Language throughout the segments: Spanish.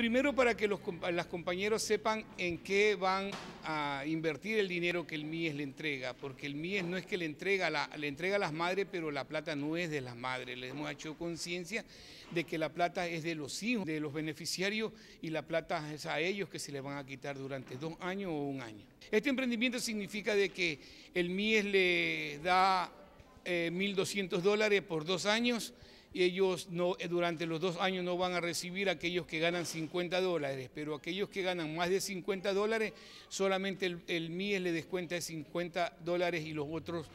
Primero para que los las compañeros sepan en qué van a invertir el dinero que el MIES le entrega, porque el MIES no es que le entrega, le entrega a las madres, pero la plata no es de las madres. Le hemos hecho conciencia de que la plata es de los hijos, de los beneficiarios, y la plata es a ellos que se les van a quitar durante dos años o un año. Este emprendimiento significa de que el MIES le da 1.200 eh, dólares por dos años, y ellos no, eh, durante los dos años no van a recibir aquellos que ganan 50 dólares, pero aquellos que ganan más de 50 dólares, solamente el, MIES le descuenta de 50 dólares y los otros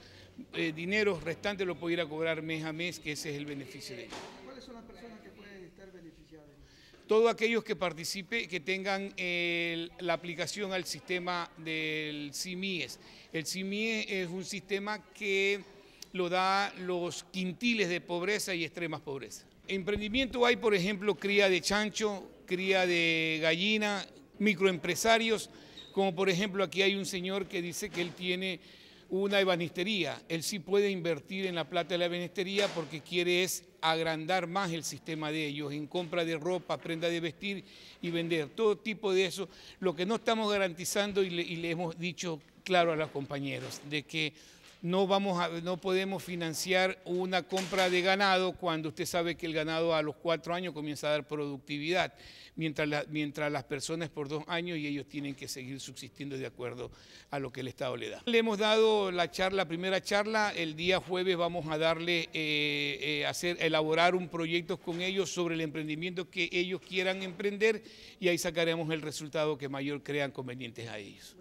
eh, dineros restantes lo pudiera cobrar mes a mes, que ese es el beneficio de ellos. ¿Cuáles son las personas que pueden estar beneficiadas? Todos aquellos que participe, que tengan la aplicación al sistema del CIMIES. El CIMIES es un sistema que lo da los quintiles de pobreza y extremas pobreza. Emprendimiento hay, por ejemplo, cría de chancho, cría de gallina, microempresarios, como por ejemplo aquí hay un señor que dice que él tiene una ebanistería, él sí puede invertir en la plata de la ebanistería porque quiere es agrandar más el sistema de ellos en compra de ropa, prenda de vestir y vender, todo tipo de eso, lo que no estamos garantizando y le hemos dicho claro a los compañeros, de que no, vamos a, no podemos financiar una compra de ganado cuando usted sabe que el ganado a los cuatro años comienza a dar productividad, mientras, mientras las personas por dos años y ellos tienen que seguir subsistiendo de acuerdo a lo que el Estado le da. Le hemos dado la charla, primera charla, el día jueves vamos a darle, eh, eh, hacer, elaborar un proyecto con ellos sobre el emprendimiento que ellos quieran emprender y ahí sacaremos el resultado que mayor crean convenientes a ellos.